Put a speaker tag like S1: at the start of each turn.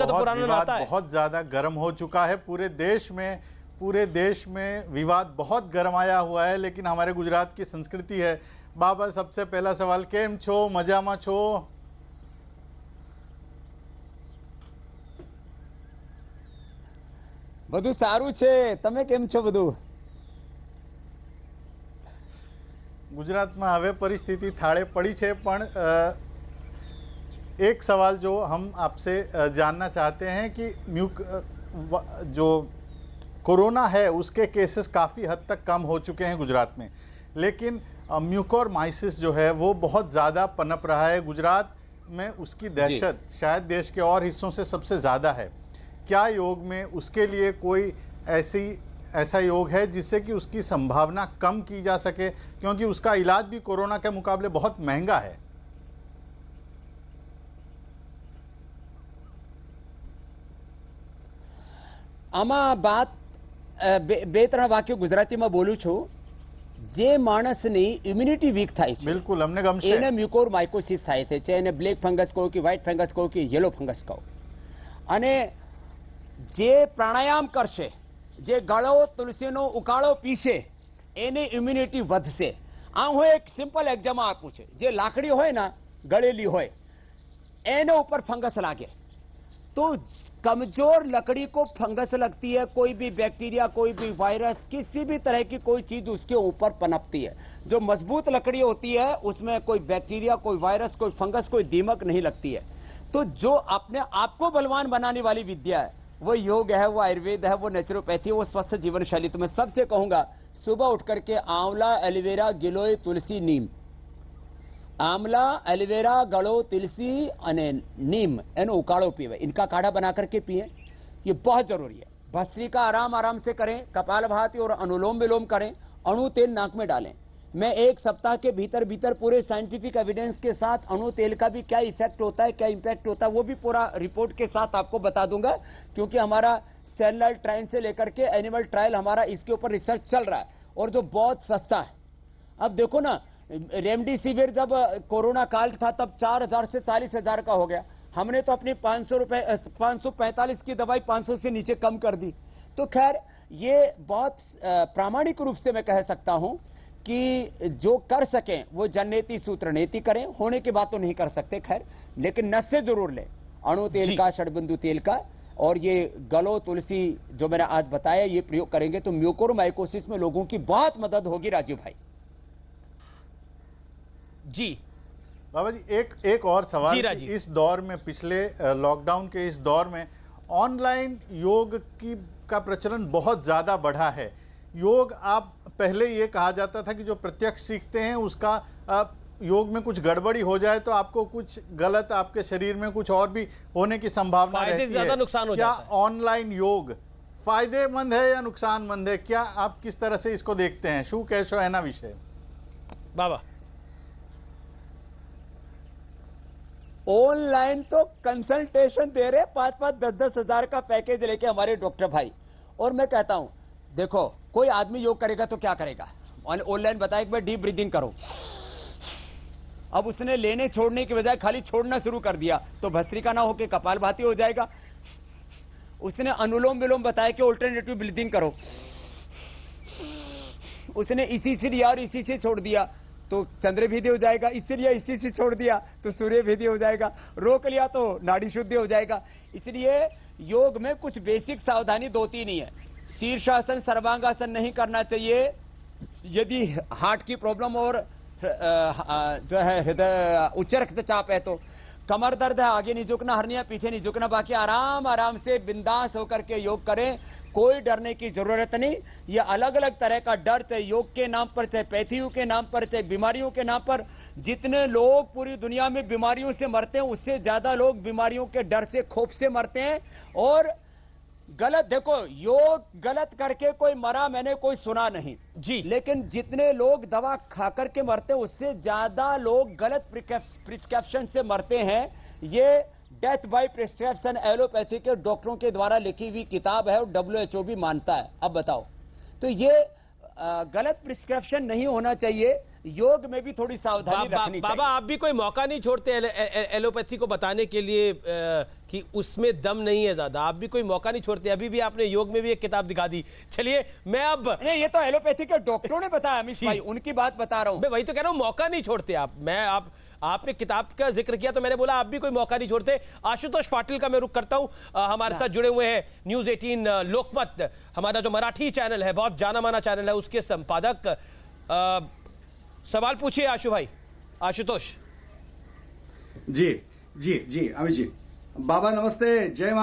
S1: विवाद का तो पुराना नाता है बहुत ज्यादा गर्म हो चुका है पूरे देश में पूरे देश में विवाद बहुत गर्माया हुआ है लेकिन हमारे गुजरात की संस्कृति है बाबा सबसे पहला सवाल केम छो मजा मजामा छो
S2: બધું સારું છે તમે કેમ છો બધું
S1: ગુજરાતમાં હવે પરિસ્થિતિ થાળે પડી છે પણ एक सवाल जो हम आपसे जानना चाहते हैं कि म्यूक जो कोरोना है उसके केसेस काफ़ी हद तक कम हो चुके हैं गुजरात में लेकिन म्यूकोरमाइसिस जो है वो बहुत ज़्यादा पनप रहा है गुजरात में उसकी दहशत शायद देश के और हिस्सों से सबसे ज़्यादा है क्या योग में उसके लिए कोई ऐसी ऐसा योग है जिससे कि उसकी संभावना कम की जा सके क्योंकि उसका इलाज भी कोरोना के मुकाबले बहुत
S2: महंगा है આમાં વાત બે ત્રણ વાક્યો ગુજરાતીમાં બોલું છું જે માણસની ઇમ્યુનિટી વીક થાય છે બિલકુલ અમને ગમશે એને મ્યુકોર માઇકોસિસ થાય છે એને બ્લેક ફંગસ કહો કે વ્હાઇટ ફંગસ કહો કે યલો ફંગસ કહો અને જે પ્રાણાયામ કરશે જે ગળો તુલસીનો ઉકાળો પીશે એની ઇમ્યુનિટી વધશે આ હું એક સિમ્પલ એક્ઝામ આપું છું જે લાકડી હોય ને ગળેલી હોય એના ઉપર ફંગસ લાગે तो कमजोर लकड़ी को फंगस लगती है कोई भी बैक्टीरिया कोई भी वायरस किसी भी तरह की कोई चीज उसके ऊपर पनपती है जो मजबूत लकड़ी होती है उसमें कोई बैक्टीरिया कोई वायरस कोई फंगस कोई दीमक नहीं लगती है तो जो अपने आप को बलवान बनाने वाली विद्या है वो योग है वो आयुर्वेद है वो नेचुरोपैथी है वो स्वस्थ जीवन शैली तो मैं सबसे कहूंगा सुबह उठ करके आंवला एलोवेरा गिलोय तुलसी नीम आमला एलोवेरा गड़ो तुलसी અને नीम એનો उकाड़ो पीवे इनका काढ़ा बना करके पिए ये बहुत जरूरी है भस्त्री का आराम आराम से करें कपाल भाती और अनुलोम विलोम करें अणु तेल नाक में डालें मैं एक सप्ताह के भीतर भीतर पूरे साइंटिफिक एविडेंस के साथ अणु तेल का भी क्या इफेक्ट होता है क्या इंपैक्ट होता है वो भी पूरा रिपोर्ट के साथ आपको बता दूंगा क्योंकि हमारा सेलर ट्रायल से लेकर के एनिमल ट्रायल हमारा इसके ऊपर रिसर्च चल रहा है और जो बहुत सस्ता है अब देखो ना रेमडेसिविर जब कोरोना काल था तब 4000 से 40000 का हो गया हमने तो अपनी पांच सौ रुपए पैंतालीस की दवाई 500 से नीचे कम कर दी तो खैर ये बहुत प्रामाणिक रूप से मैं कह सकता हूं कि जो कर सकें वो जननेति सूत्र नीति करें होने की बात तो नहीं कर सकते खैर लेकिन नशे जरूर लें अणु तेल का षडबिंदु तेल का और ये गलो तुलसी जो मैंने आज बताया ये प्रयोग करेंगे तो म्यूकोरमाइकोसिस में लोगों की बहुत मदद होगी राजीव भाई जी
S1: बाबा जी एक एक और सवाल जी जी। इस दौर में पिछले लॉकडाउन के इस दौर में ऑनलाइन योग की का प्रचलन बहुत ज़्यादा बढ़ा है योग आप पहले ये कहा जाता था कि जो प्रत्यक्ष सीखते हैं उसका आप योग में कुछ गड़बड़ी हो जाए तो आपको कुछ गलत आपके शरीर में कुछ और भी होने की संभावना रहती है नुकसान हो क्या ऑनलाइन योग फायदेमंद है या नुकसानमंद है क्या आप किस तरह से इसको देखते हैं शू कैशो है ना विषय बाबा
S2: ऑनलाइन तो कंसल्टेशन दे रहे पांच पांच दस दस हजार का पैकेज लेके हमारे डॉक्टर भाई और मैं कहता हूं देखो कोई आदमी योग करेगा तो क्या करेगा ऑनलाइन बताया कि डीप ब्रीदिंग करो अब उसने लेने छोड़ने के बजाय खाली छोड़ना शुरू कर दिया तो भस्त्री का ना होकर कपाल भाती हो जाएगा उसने अनुलोम विलोम बताया कि ऑल्टरनेटिव ब्रीदिंग करो उसने इसी से लिया और इसी से छोड़ दिया तो चंद्र भेदी हो जाएगा इसीलिए इसी से छोड़ दिया तो सूर्य भेदी हो जाएगा रोक लिया तो नाड़ी शुद्धि हो जाएगा इसलिए योग में कुछ बेसिक सावधानी दो तीन ही है शीर्षासन सर्वांगासन नहीं करना चाहिए यदि हार्ट की प्रॉब्लम और जो है हृदय उच्च रक्तचाप है तो कमर दर्द है आगे नहीं झुकना हरनिया पीछे नहीं झुकना बाकी आराम आराम से बिंदास होकर के योग करें कोई डरने की जरूरत नहीं ये अलग अलग तरह का डर चाहे योग के नाम पर चाहे पैथियों के नाम पर चाहे बीमारियों के नाम पर जितने लोग पूरी दुनिया में बीमारियों से मरते हैं उससे ज्यादा लोग बीमारियों के डर से खोफ से मरते हैं और गलत देखो योग गलत करके कोई मरा मैंने कोई सुना नहीं जी लेकिन जितने लोग दवा खा करके मरते हैं उससे ज्यादा लोग गलत प्रिस्क्रिप्शन से मरते हैं ये डेथ बाय प्रिस्क्रिप्शन एलोपैथी के डॉक्टरों के द्वारा लिखी हुई किताब है और ओ भी मानता है अब बताओ तो ये गलत प्रिस्क्रिप्शन नहीं होना चाहिए योग में भी थोड़ी सावधानी बा, रखनी बा, बाबा आप भी कोई मौका नहीं छोड़ते एलोपैथी को बताने के लिए कि उसमें दम नहीं है ज्यादा आप भी कोई मौका नहीं छोड़ते अभी भी आपने योग में भी एक किताब दिखा दी चलिए मैं अब नहीं ये तो एलोपैथी के डॉक्टरों ने बताया अमित भाई उनकी बात बता रहा हूँ मैं वही तो कह रहा हूँ मौका नहीं छोड़ते आप मैं आप आपने किताब का जिक्र किया तो मैंने बोला आप भी कोई मौका नहीं छोड़ते आशुतोष पाटिल का मैं रुख करता हूं आ, हमारे साथ जुड़े हुए हैं न्यूज 18 लोकमत हमारा जो मराठी चैनल है बहुत जाना माना चैनल है उसके संपादक सवाल पूछिए आशु भाई आशुतोष
S1: जी जी जी अमित जी बाबा नमस्ते जय महा